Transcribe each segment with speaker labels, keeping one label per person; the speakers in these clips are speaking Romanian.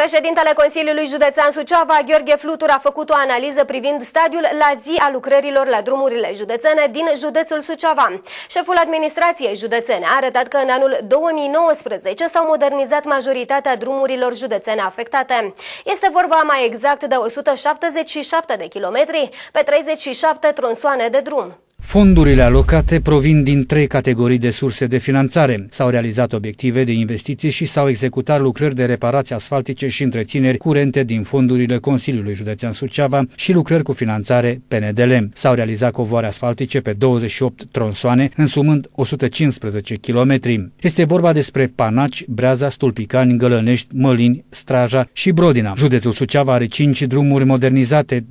Speaker 1: Președintele Consiliului Județean Suceava, Gheorghe Flutur, a făcut o analiză privind stadiul la zi a lucrărilor la drumurile județene din județul Suceava. Șeful administrației județene a arătat că în anul 2019 s-au modernizat majoritatea drumurilor județene afectate. Este vorba mai exact de 177 de kilometri pe 37 tronsoane de drum.
Speaker 2: Fondurile alocate provin din trei categorii de surse de finanțare. S-au realizat obiective de investiții și s-au executat lucrări de reparații asfaltice și întrețineri curente din fondurile Consiliului Județean Suceava și lucrări cu finanțare PNDL. S-au realizat covoare asfaltice pe 28 tronsoane, însumând 115 km. Este vorba despre Panaci, Breaza, Stulpicani, Gălănești, Mălini, Straja și Brodina. Județul Suceava are 5 drumuri modernizate, 27,1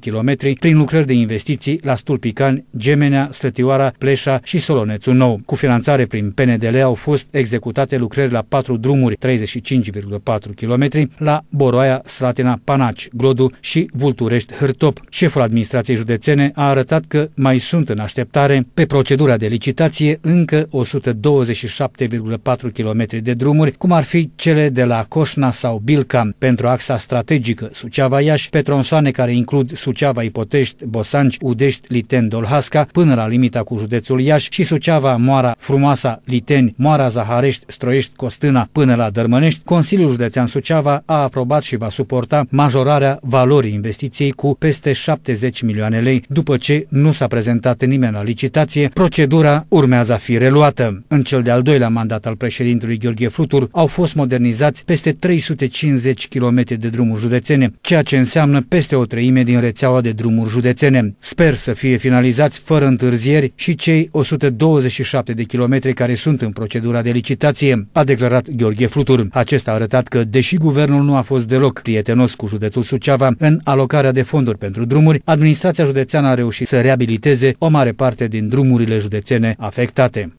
Speaker 2: km, prin lucrări de investiții la Stulpicani, Gemenea, Slătioara, Pleșa și Solonețul Nou. Cu finanțare prin PNDL au fost executate lucrări la patru drumuri, 35,4 km, la Boroaia, Slatina, Panaci, Glodu și Vulturești, Hârtop. Șeful administrației județene a arătat că mai sunt în așteptare pe procedura de licitație încă 127,4 km de drumuri, cum ar fi cele de la Coșna sau Bilcam pentru axa strategică Suceava-Iași, pe tronsoane care includ Suceava-Ipotești, Bosanci, Udești, Liten-Dolhasca până la limita cu județul Iași și Suceava, Moara, Frumoasa, Liteni, Moara, Zaharești, Stroiești, Costâna până la Dărmănești, Consiliul Județean Suceava a aprobat și va suporta majorarea valorii investiției cu peste 70 milioane lei. După ce nu s-a prezentat nimeni la licitație, procedura urmează a fi reluată. În cel de-al doilea mandat al președintelui Gheorghe Flutur au fost modernizați peste 350 km de drumuri județene, ceea ce înseamnă peste o treime din rețeaua de drumuri județene. Sper să fie finalizați fără întârzieri și cei 127 de kilometri care sunt în procedura de licitație, a declarat Gheorghe Flutur. Acesta a arătat că, deși guvernul nu a fost deloc prietenos cu județul Suceava în alocarea de fonduri pentru drumuri, administrația județeană a reușit să reabiliteze o mare parte din drumurile județene afectate.